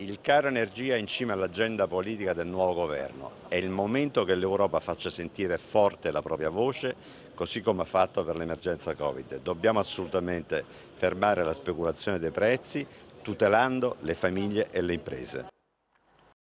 Il caro energia è in cima all'agenda politica del nuovo governo. È il momento che l'Europa faccia sentire forte la propria voce, così come ha fatto per l'emergenza Covid. Dobbiamo assolutamente fermare la speculazione dei prezzi, tutelando le famiglie e le imprese.